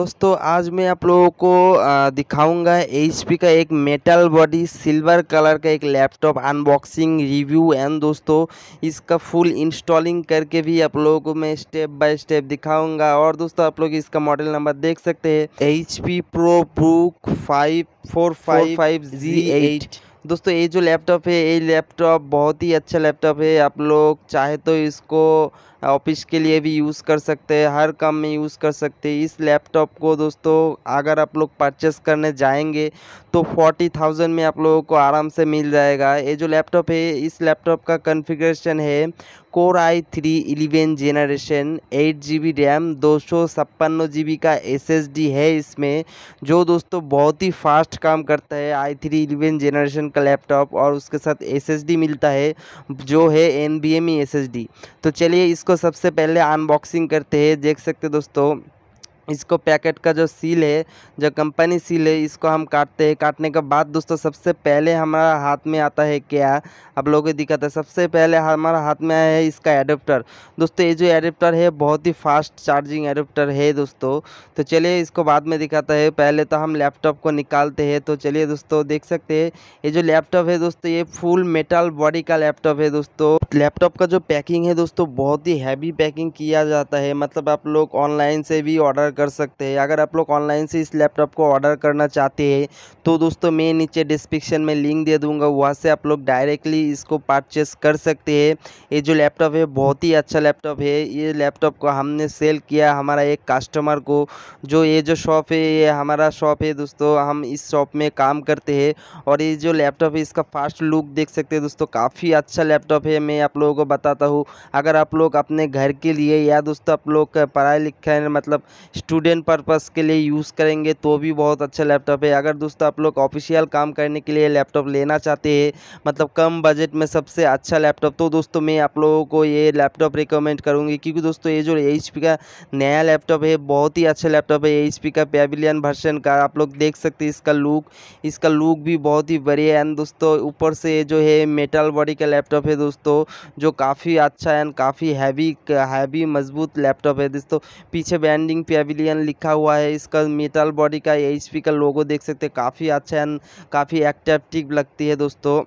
दोस्तों आज मैं आप लोगों को दिखाऊंगा एच का एक मेटल बॉडी सिल्वर कलर का एक लैपटॉप अनबॉक्सिंग रिव्यू एंड दोस्तों इसका फुल इंस्टॉलिंग करके भी आप लोगों को मैं स्टेप बाय स्टेप दिखाऊंगा और दोस्तों आप लोग इसका मॉडल नंबर देख सकते हैं H P ProBook five four five five eight दोस्तों ये जो लैपटॉप है ये लैपटॉप बहुत ही अच्छा लैपटॉप है आप लोग चाहे तो इसको ऑफिस के लिए भी यूज़ कर सकते हैं हर काम में यूज़ कर सकते हैं इस लैपटॉप को दोस्तों अगर आप लोग परचेस करने जाएंगे तो फोर्टी थाउजेंड में आप लोगों को आराम से मिल जाएगा ये जो लैपटॉप है इस लैपटॉप का कन्फिग्रेशन है core I three eleven generation eight G B RAM दो सौ छप्पन जी बी का एस एस डी है इसमें जो दोस्तों बहुत ही फास्ट काम करता है आई थ्री इलेवन जेनरेशन का लैपटॉप और उसके साथ एस एस डी मिलता है जो है N V M E S S D तो चलिए इसको इसको सबसे पहले अनबॉक्सिंग करते हैं देख सकते दोस्तों इसको पैकेट का जो सील है जो कंपनी सील है इसको हम काटते हैं काटने के बाद दोस्तों सबसे पहले हमारा हाथ में आता है क्या आप लोगों को दिक्कत है सबसे पहले हमारा हाथ में आया है इसका एडेप्टर दोस्तों ये जो एडेप्टर है बहुत ही फास्ट चार्जिंग एडेप्टर है दोस्तों तो चलिए इसको बाद में दिखाता है पहले तो हम लैपटॉप को निकालते हैं तो चलिए दोस्तों देख सकते हैं ये जो लैपटॉप है दोस्तों ये फुल मेटल बॉडी का लैपटॉप है दोस्तों लैपटॉप का जो पैकिंग है दोस्तों बहुत ही हैवी पैकिंग किया जाता है मतलब आप लोग ऑनलाइन से भी ऑर्डर कर सकते हैं अगर आप लोग ऑनलाइन से इस लैपटॉप को ऑर्डर करना चाहते हैं तो दोस्तों मैं नीचे डिस्क्रिप्शन में लिंक दे दूँगा वहाँ से आप लोग डायरेक्टली इसको परचेस कर सकते हैं ये जो लैपटॉप है बहुत ही अच्छा लैपटॉप है ये लैपटॉप को हमने सेल किया हमारा एक कस्टमर को जो ये जो शॉप है ये हमारा शॉप है दोस्तों हम इस शॉप में काम करते हैं और ये जो लैपटॉप है इसका फास्ट लुक देख सकते हैं दोस्तों काफ़ी अच्छा लैपटॉप है मैं आप लोगों को बताता हूँ अगर आप लोग अपने घर के लिए या दोस्तों आप लोग पढ़ाई लिखाई मतलब स्टूडेंट पर्पस के लिए यूज़ करेंगे तो भी बहुत अच्छा लैपटॉप है अगर दोस्तों आप लोग ऑफिशियल काम करने के लिए लैपटॉप लेना चाहते हैं मतलब कम बजट में सबसे अच्छा लैपटॉप तो दोस्तों मैं आप लोगों को ये लैपटॉप रिकमेंड करूँगी क्योंकि दोस्तों ये जो एच का नया लैपटॉप है बहुत ही अच्छा लैपटॉप है एच का पेविलियन भर्सन का आप लोग देख सकते हैं इसका लुक इसका लुक भी बहुत ही बढ़िया एंड दोस्तों ऊपर से जो है मेटल बॉडी का लैपटॉप है दोस्तों जो काफ़ी अच्छा एंड काफ़ी हैवी हैवी मजबूत लैपटॉप है दोस्तों पीछे बैंडिंग पे पेविलियन लिखा हुआ है इसका मेटल बॉडी का एच का लोगो देख सकते हैं काफ़ी अच्छा एंड काफ़ी एक्टिव लगती है दोस्तों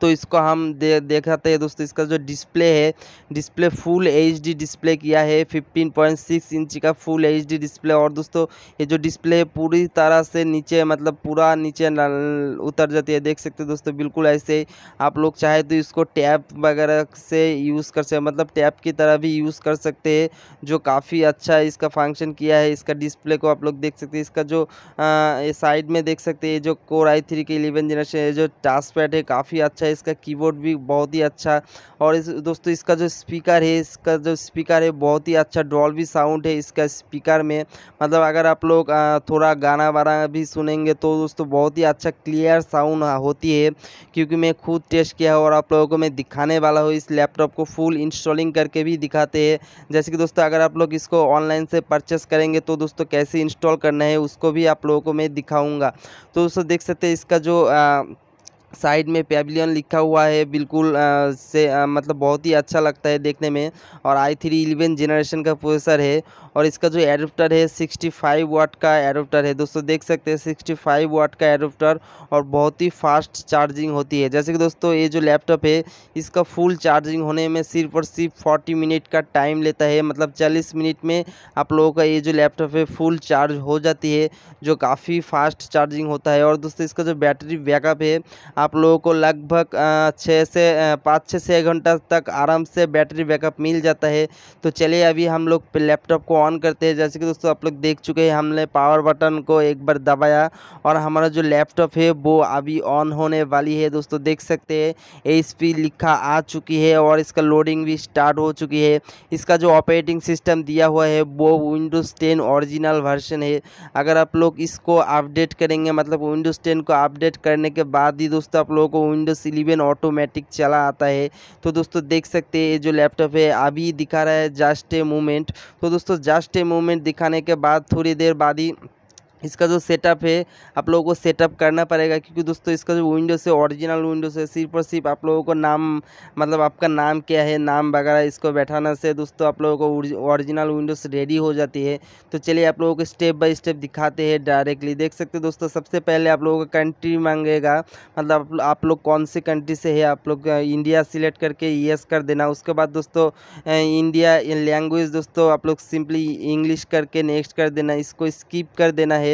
तो इसको हम दे देखाते हैं दोस्तों इसका जो डिस्प्ले है डिस्प्ले फुल एच डिस्प्ले किया है 15.6 इंच का फुल एच डिस्प्ले और दोस्तों ये जो डिस्प्ले है पूरी तरह से नीचे मतलब पूरा नीचे उतर जाती है देख सकते दोस्तों बिल्कुल ऐसे आप लोग चाहे तो इसको टैप वगैरह से यूज़ कर सकते मतलब टैप की तरह भी यूज़ कर सकते हैं जो काफ़ी अच्छा इसका फंक्शन किया है इसका डिस्प्ले को आप लोग देख सकते हैं इसका जो साइड में देख सकते हैं जो कोर आई थ्री के इलेवन जनरेशन जो टास्क पैड है काफ़ी अच्छा अच्छा है इसका कीबोर्ड भी बहुत ही अच्छा और इस दोस्तों इसका जो स्पीकर है इसका जो स्पीकर है बहुत ही अच्छा डॉल भी साउंड है इसका स्पीकर में मतलब अगर आप लोग थोड़ा गाना वाना भी सुनेंगे तो दोस्तों बहुत ही अच्छा क्लियर साउंड होती है क्योंकि मैं खुद टेस्ट किया और आप लोगों को मैं दिखाने वाला हूँ इस लैपटॉप को फुल इंस्टॉलिंग करके भी दिखाते हैं जैसे कि दोस्तों अगर आप लोग इसको ऑनलाइन से परचेस करेंगे तो दोस्तों कैसे इंस्टॉल करना है उसको भी आप लोगों को मैं दिखाऊँगा तो दोस्तों देख सकते हैं इसका जो आ, साइड में पेवलियन लिखा हुआ है बिल्कुल आ, से आ, मतलब बहुत ही अच्छा लगता है देखने में और आई थ्री इलेवन जेनरेशन का प्रोसेसर है और इसका जो एडोप्टर है सिक्सटी फाइव वाट का एडोप्टर है दोस्तों देख सकते हैं सिक्सटी फाइव वाट का एडोप्टर और बहुत ही फास्ट चार्जिंग होती है जैसे कि दोस्तों ये जो लैपटॉप है इसका फुल चार्जिंग होने में सिर्फ और सिर्फ फोर्टी मिनट का टाइम लेता है मतलब चालीस मिनट में आप लोगों का ये जो लैपटॉप है फुल चार्ज हो जाती है जो काफ़ी फास्ट चार्जिंग होता है और दोस्तों इसका जो बैटरी बैकअप है आप लोगों को लगभग छः से पाँच छः छः घंटा तक आराम से बैटरी बैकअप मिल जाता है तो चलिए अभी हम लोग लैपटॉप को ऑन करते हैं जैसे कि दोस्तों आप लोग देख चुके हैं हमने पावर बटन को एक बार दबाया और हमारा जो लैपटॉप है वो अभी ऑन होने वाली है दोस्तों देख सकते हैं एच लिखा आ चुकी है और इसका लोडिंग भी स्टार्ट हो चुकी है इसका जो ऑपरेटिंग सिस्टम दिया हुआ है वो विंडोज़ टेन ऑरिजिनल वर्जन है अगर आप लोग इसको अपडेट करेंगे मतलब विंडोज़ टेन को अपडेट करने के बाद ही दोस्तों दोस्तों आप लोगों को विंडोज़ इलेवन ऑटोमेटिक चला आता है तो दोस्तों देख सकते हैं ये जो लैपटॉप है अभी दिखा रहा है जस्ट ए मोमेंट तो दोस्तों जस्ट ए मोमेंट दिखाने के बाद थोड़ी देर बाद ही इसका जो सेटअप है आप लोगों को सेटअप करना पड़ेगा क्योंकि दोस्तों इसका जो विंडोज़ है ओरिजिनल विंडोज़ है सिर्फ और सिर्फ आप लोगों को नाम मतलब आपका नाम क्या है नाम वगैरह इसको बैठाना से दोस्तों आप लोगों को ओरिजिनल विंडोज़ रेडी हो जाती है तो चलिए आप लोगों को स्टेप बाय स्टेप दिखाते हैं डायरेक्टली देख सकते दोस्तों सबसे पहले आप लोगों का कंट्री मांगेगा मतलब आप लोग कौन सी कंट्री से है आप लोग इंडिया सिलेक्ट करके येस कर देना उसके बाद दोस्तों इंडिया लैंग्वेज दोस्तों आप लोग सिंपली इंग्लिश करके नेक्स्ट कर देना इसको स्किप कर देना है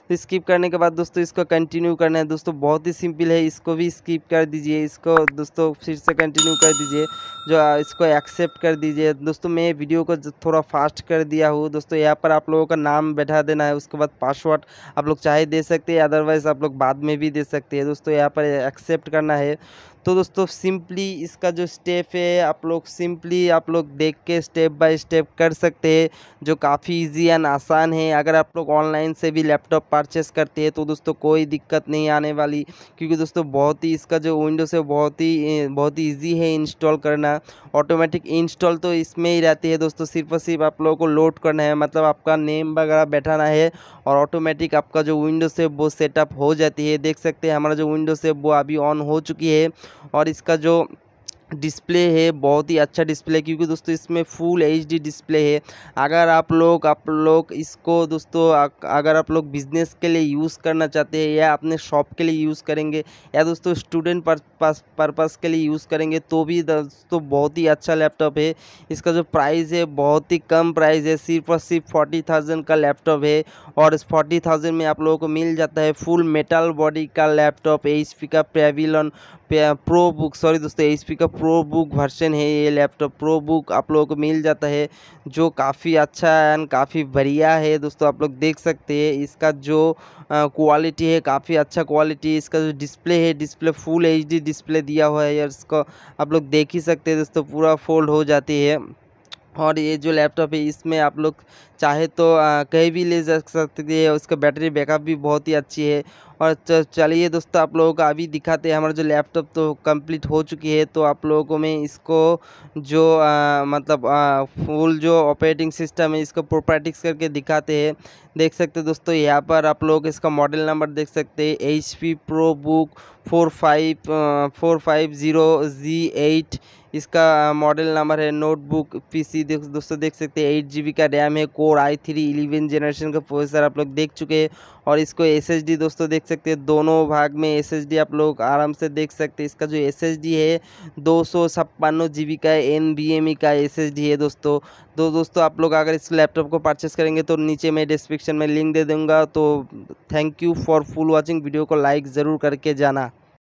तो स्किप करने के बाद दोस्तों इसको कंटिन्यू करना है दोस्तों बहुत ही सिंपल है इसको भी स्किप कर दीजिए इसको दोस्तों फिर से कंटिन्यू कर दीजिए जो इसको एक्सेप्ट कर दीजिए दोस्तों मैं वीडियो को थोड़ा फास्ट कर दिया हूँ दोस्तों यहाँ पर आप लोगों का नाम बैठा देना है उसके बाद पासवर्ड आप लोग चाहे दे सकते हैं अदरवाइज़ आप लोग बाद में भी दे सकते हैं दोस्तों यहाँ पर एक्सेप्ट करना है तो दोस्तों सिंपली इसका जो स्टेप है आप लोग सिंपली आप लोग देख के स्टेप बाय स्टेप कर सकते हैं जो काफ़ी इजी एंड आसान है अगर आप लोग ऑनलाइन से भी लैपटॉप परचेस करते हैं तो दोस्तों कोई दिक्कत नहीं आने वाली क्योंकि दोस्तों बहुत ही इसका जो विंडोज़ है बहुत ही बहुत ही ईजी है इंस्टॉल करना ऑटोमेटिक इंस्टॉल तो इसमें ही रहती है दोस्तों सिर्फ और सिर्फ आप लोगों को लोड करना है मतलब आपका नेम वगैरह बैठाना है और ऑटोमेटिक आपका जो विंडोज़ है वो सेटअप हो जाती है देख सकते हैं हमारा जो विंडोज़ है वो अभी ऑन हो चुकी है और इसका जो डिस्प्ले है बहुत ही अच्छा डिस्प्ले क्योंकि दोस्तों इसमें फुल एच डिस्प्ले है अगर आप लोग आप लोग इसको दोस्तों अगर आप लोग बिजनेस के लिए यूज़ करना चाहते हैं या अपने शॉप के लिए यूज़ करेंगे या दोस्तों स्टूडेंट पर्पस के लिए यूज़ करेंगे तो भी दोस्तों बहुत ही अच्छा लैपटॉप है इसका जो प्राइस है बहुत ही कम प्राइस है सिर्फ और सिर्फ फोर्टी थाउजेंड का लैपटॉप है और इस फोर्टी थाउजेंड में आप लोगों को मिल जाता है फुल मेटल बॉडी का लैपटॉप एच पी का पेविलन प्रो बुक सॉरी दोस्तों एच पी का प्रो बुक वर्सन है ये लैपटॉप प्रो बुक आप लोगों को मिल जाता है जो काफ़ी अच्छा एंड काफ़ी बढ़िया है दोस्तों आप लोग देख सकते हैं इसका जो क्वालिटी है काफ़ी अच्छा क्वालिटी इसका जो डिस्प्ले है डिस्प्ले फुल एच डिस्प्ले दिया हुआ है और इसको आप लोग देख ही सकते हैं दोस्तों पूरा फोल्ड हो जाती है और ये जो लैपटॉप है इसमें आप लोग चाहे तो कहीं भी ले जा सकती है उसका बैटरी बैकअप भी बहुत ही अच्छी है और चलिए दोस्तों आप लोगों को अभी दिखाते हैं हमारा जो लैपटॉप तो कंप्लीट हो चुकी है तो आप लोगों को मैं इसको जो आ, मतलब आ, फुल जो ऑपरेटिंग सिस्टम है इसको प्रोपर्टिक्स करके दिखाते हैं देख सकते हैं दोस्तों यहाँ पर आप लोग इसका मॉडल नंबर देख सकते हैं H P ProBook four five four five zero G eight इसका मॉडल नंबर है नोटबुक पीसी देख दोस्तों देख सकते हैं एट जी बी का रैम है core core I three eleven generation का प्रोसेसर आप लोग देख चुके हैं और इसको एस दोस्तों देख सकते हैं दोनों भाग में एस आप लोग आराम से देख सकते हैं इसका जो एस है दो सौ छप्पन का एन e का एस है दोस्तों तो दोस्तों आप लोग अगर इस लैपटॉप को परचेस करेंगे तो नीचे मैं डिस्क्रिप्शन में लिंक दे दूँगा तो thank you for full watching video को लाइक ज़रूर करके जाना